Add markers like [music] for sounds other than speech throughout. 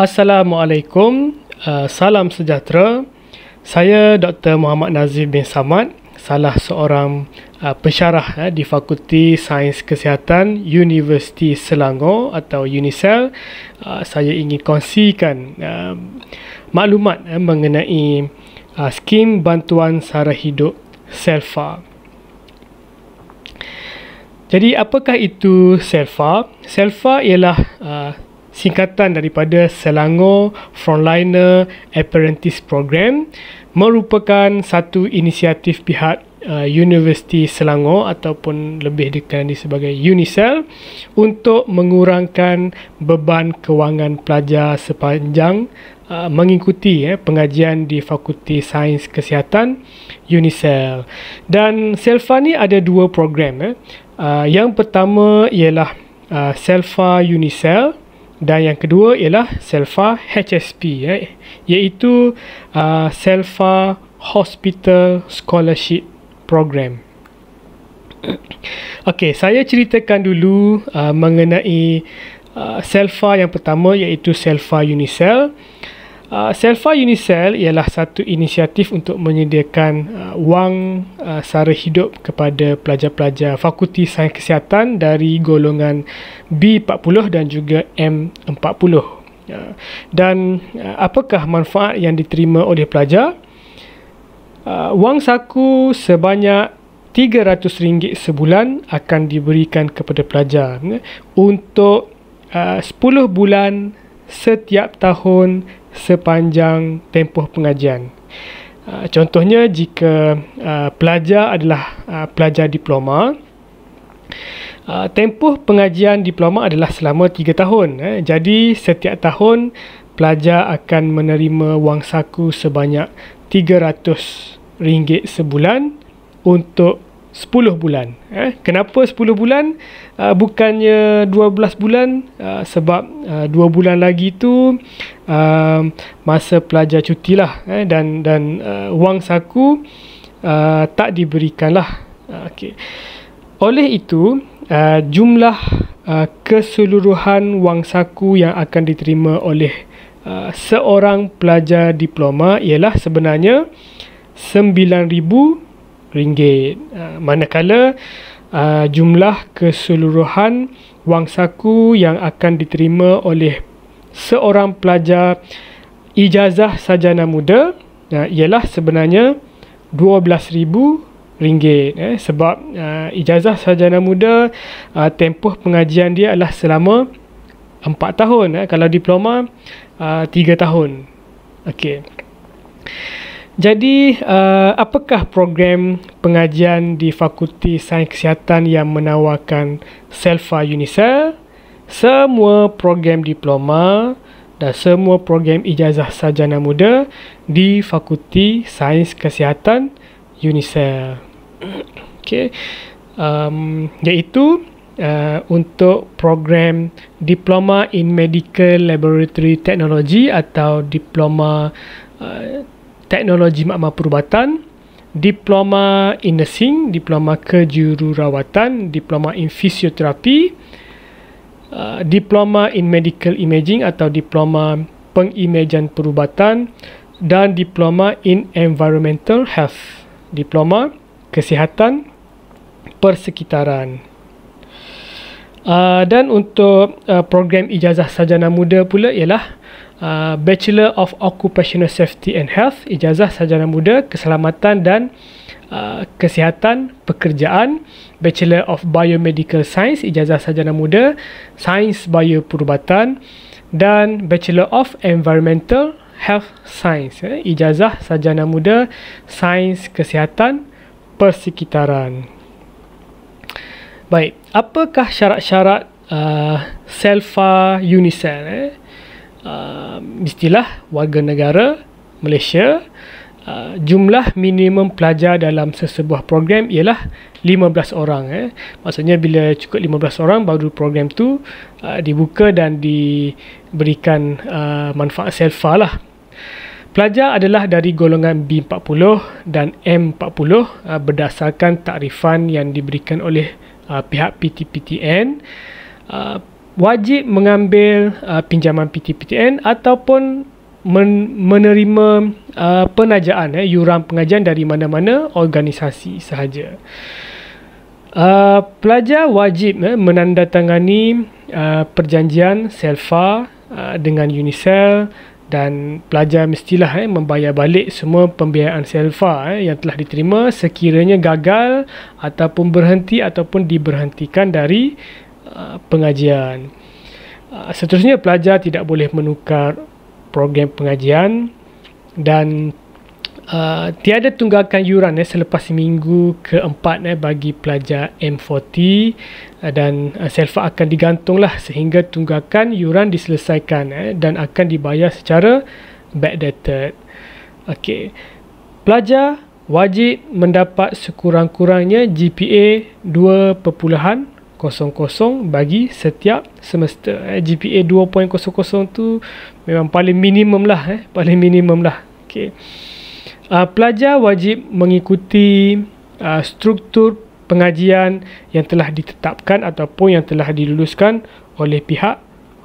Assalamualaikum, uh, salam sejahtera. Saya Dr. Muhammad Nazif bin Samad, salah seorang uh, pensyarah uh, di Fakulti Sains Kesihatan Universiti Selangor atau UNISEL. Uh, saya ingin kongsikan uh, maklumat uh, mengenai uh, skim bantuan sara hidup SELFA. Jadi apakah itu SELFA? SELFA ialah uh, singkatan daripada Selangor Frontliner Apprentice Program merupakan satu inisiatif pihak Uh, Universiti Selangor ataupun lebih dikenali sebagai UNISEL untuk mengurangkan beban kewangan pelajar sepanjang uh, mengikuti eh, pengajian di Fakulti Sains Kesihatan UNISEL dan SELFA ni ada dua program eh. uh, yang pertama ialah uh, SELFA UNISEL dan yang kedua ialah Selfa HSP eh, ya. iaitu uh, Selfa Hospital Scholarship Program. [coughs] Okey, saya ceritakan dulu uh, mengenai uh, Selfa yang pertama iaitu Selfa Unicel. Uh, Selfa Unicell ialah satu inisiatif untuk menyediakan uh, wang uh, sara hidup kepada pelajar-pelajar Fakulti Sains Kesihatan dari golongan B40 dan juga M40. Uh, dan uh, apakah manfaat yang diterima oleh pelajar? Uh, wang saku sebanyak RM300 sebulan akan diberikan kepada pelajar eh, untuk uh, 10 bulan setiap tahun sepanjang tempoh pengajian. Ah, contohnya jika ah, pelajar adalah ah, pelajar diploma, tempoh pengajian diploma adalah selama 3 tahun. Eh. Jadi setiap tahun pelajar akan menerima wang saku sebanyak RM300 sebulan untuk 10 bulan eh kenapa 10 bulan uh, bukannya 12 bulan uh, sebab uh, ah, 2 bulan lagi tu uh, masa pelajar cutilah eh dan dan uh, wang saku uh, tak diberikan lah. okey oleh itu uh, jumlah uh, keseluruhan wang saku yang akan diterima oleh uh, seorang pelajar diploma ialah sebenarnya ringgit. Uh, manakala uh, jumlah keseluruhan wang saku yang akan diterima oleh seorang pelajar ijazah sajana muda uh, ialah sebenarnya RM12,000 ringgit eh, sebab uh, ijazah sajana muda uh, tempoh pengajian dia adalah selama 4 tahun eh, kalau diploma uh, 3 tahun okey jadi, uh, apakah program pengajian di Fakulti Sains Kesihatan yang menawarkan SELFA UNICEL? Semua program diploma dan semua program ijazah sarjana muda di Fakulti Sains Kesihatan UNICEL. Okey. Um, iaitu uh, untuk program Diploma in Medical Laboratory Technology atau Diploma uh, teknologi makmal perubatan, diploma in nursing, diploma kejururawatan, diploma in fisioterapi, uh, diploma in medical imaging atau diploma pengimejan perubatan dan diploma in environmental health, diploma kesihatan persekitaran. Uh, dan untuk uh, program ijazah sarjana muda pula ialah uh, Bachelor of Occupational Safety and Health, ijazah sajana muda keselamatan dan uh, kesihatan pekerjaan, Bachelor of Biomedical Science, ijazah sajana muda sains bioperubatan dan Bachelor of Environmental Health Science, eh, ijazah sajana muda sains kesihatan persekitaran. Baik, apakah syarat-syarat uh, SELFA UNICEL eh? uh, ah, istilah warga negara Malaysia uh, jumlah minimum pelajar dalam sesebuah program ialah 15 orang eh maksudnya bila cukup 15 orang baru program tu uh, dibuka dan diberikan uh, manfaat selfa lah Pelajar adalah dari golongan B40 dan M40 uh, berdasarkan takrifan yang diberikan oleh uh, pihak PTPTN. Uh, wajib mengambil uh, pinjaman PTPTN ataupun men- menerima uh, penajaan eh yuran pengajian dari mana-mana organisasi sahaja. Uh, pelajar wajib eh, menandatangani uh, perjanjian SELFA uh, dengan UNICEL dan pelajar mestilah eh, membayar balik semua pembiayaan SELFA eh, yang telah diterima sekiranya gagal ataupun berhenti ataupun diberhentikan dari Uh, pengajian. Uh, seterusnya pelajar tidak boleh menukar program pengajian dan uh, tiada tunggakan yuran eh, selepas minggu keempat eh, bagi pelajar M40 uh, dan uh, selfa akan digantunglah sehingga tunggakan yuran diselesaikan eh, dan akan dibayar secara backdated. Okay, Pelajar wajib mendapat sekurang-kurangnya GPA 0.00 bagi setiap semester. Eh, GPA 2.00 tu memang paling minimum lah. Eh, paling minimum lah. Okay. Uh, pelajar wajib mengikuti uh, struktur pengajian yang telah ditetapkan ataupun yang telah diluluskan oleh pihak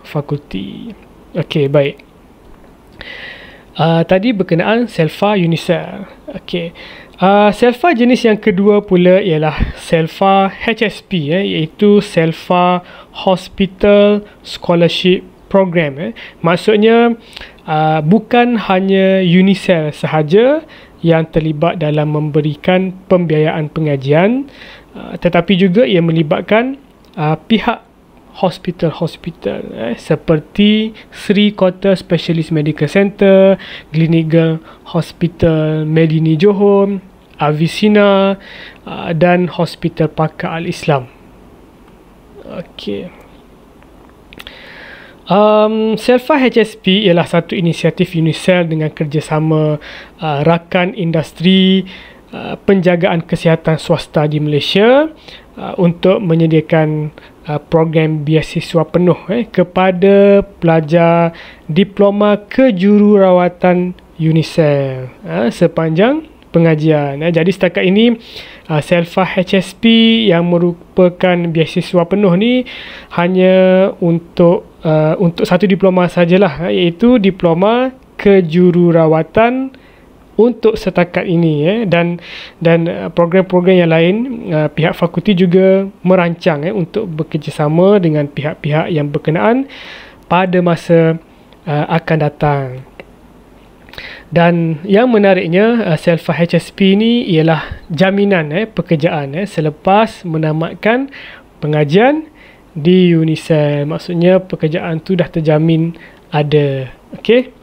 fakulti. Okey, baik. Uh, tadi berkenaan Selfa Unisel. Okey. Uh, selfa jenis yang kedua pula ialah selfa HSP eh, iaitu selfa Hospital Scholarship Program. Eh. Maksudnya uh, bukan hanya Unicel sahaja yang terlibat dalam memberikan pembiayaan pengajian uh, tetapi juga ia melibatkan uh, pihak hospital-hospital eh, seperti Sri Kota Specialist Medical Center, Gleneagles Hospital Medini Johor, Avicina uh, dan Hospital Pakar Al-Islam. Okey. Um, Selfa HSP ialah satu inisiatif UNICEF dengan kerjasama uh, rakan industri uh, penjagaan kesihatan swasta di Malaysia uh, untuk menyediakan Uh, program biasiswa penuh eh, kepada pelajar diploma kejururawatan UNICEF eh, sepanjang pengajian. Eh. Jadi setakat ini uh, Selfa HSP yang merupakan biasiswa penuh ni hanya untuk uh, untuk satu diploma sajalah eh, iaitu diploma kejururawatan UNICEF untuk setakat ini eh dan dan uh, program-program yang lain uh, pihak fakulti juga merancang eh untuk bekerjasama dengan pihak-pihak yang berkenaan pada masa uh, akan datang. Dan yang menariknya uh, Selfa HSP ini ialah jaminan eh pekerjaan eh selepas menamatkan pengajian di UNICEF. Maksudnya pekerjaan tu dah terjamin ada. Okey.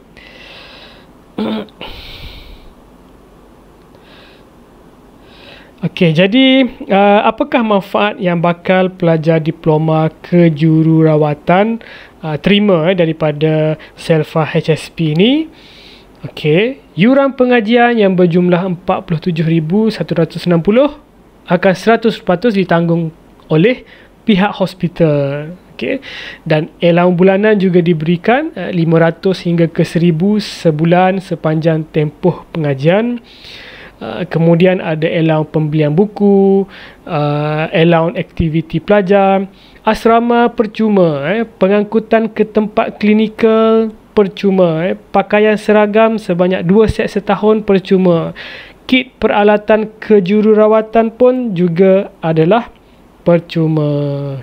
[clears throat] Okey, jadi uh, apakah manfaat yang bakal pelajar diploma kejururawatan uh, terima eh, daripada Selfa HSP ini? Okey, yuran pengajian yang berjumlah 47,160 akan 100% ditanggung oleh pihak hospital. Okey, dan elaun bulanan juga diberikan uh, 500 hingga ke 1000 sebulan sepanjang tempoh pengajian. Uh, kemudian ada allowance pembelian buku, uh, allowance aktiviti pelajar, asrama percuma, eh, pengangkutan ke tempat klinikal percuma, eh, pakaian seragam sebanyak dua set setahun percuma. Kit peralatan kejururawatan pun juga adalah percuma.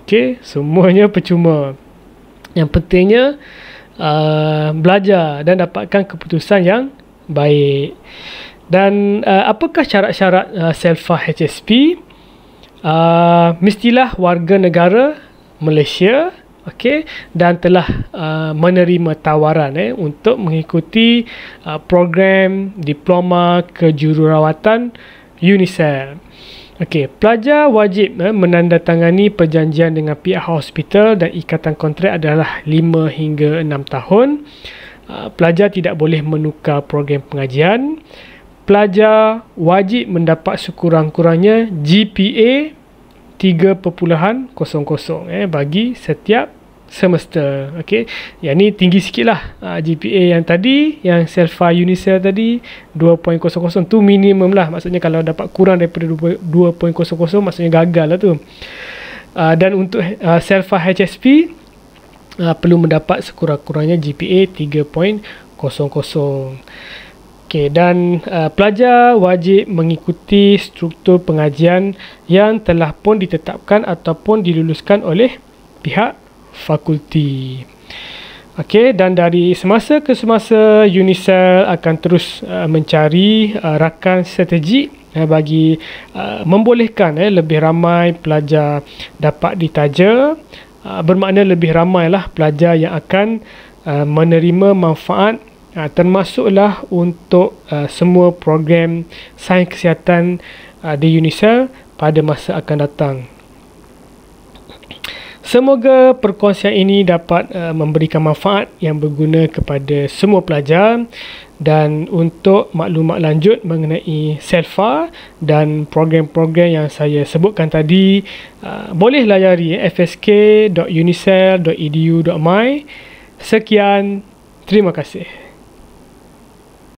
Okey, semuanya percuma. Yang pentingnya uh, belajar dan dapatkan keputusan yang baik. Dan uh, apakah syarat-syarat uh, SELFA HSP? Uh, mestilah warga negara Malaysia okay, dan telah uh, menerima tawaran eh, untuk mengikuti uh, program diploma kejururawatan UNICEF. Okey, pelajar wajib eh, menandatangani perjanjian dengan pihak hospital dan ikatan kontrak adalah 5 hingga 6 tahun. Uh, pelajar tidak boleh menukar program pengajian pelajar wajib mendapat sekurang-kurangnya GPA 3.00 eh, bagi setiap semester. Okay. Yang ni tinggi sikit lah uh, ah, GPA yang tadi, yang Selfa Unisel tadi 2.00 tu minimum lah. Maksudnya kalau dapat kurang daripada 2.00 maksudnya gagal lah tu. Uh, dan untuk uh, ah, Selfa HSP uh, perlu mendapat sekurang-kurangnya GPA 3.00. Okey dan uh, pelajar wajib mengikuti struktur pengajian yang telah pun ditetapkan ataupun diluluskan oleh pihak fakulti. Okey dan dari semasa ke semasa Unisel akan terus uh, mencari uh, rakan strategi uh, bagi uh, membolehkan uh, lebih ramai pelajar dapat ditaja uh, bermakna lebih ramailah pelajar yang akan uh, menerima manfaat uh, termasuklah untuk uh, semua program sains kesihatan uh, di UNICEF pada masa akan datang. Semoga perkongsian ini dapat uh, memberikan manfaat yang berguna kepada semua pelajar dan untuk maklumat lanjut mengenai SELFA dan program-program yang saya sebutkan tadi uh, boleh layari fsk.unicel.edu.my Sekian, terima kasih.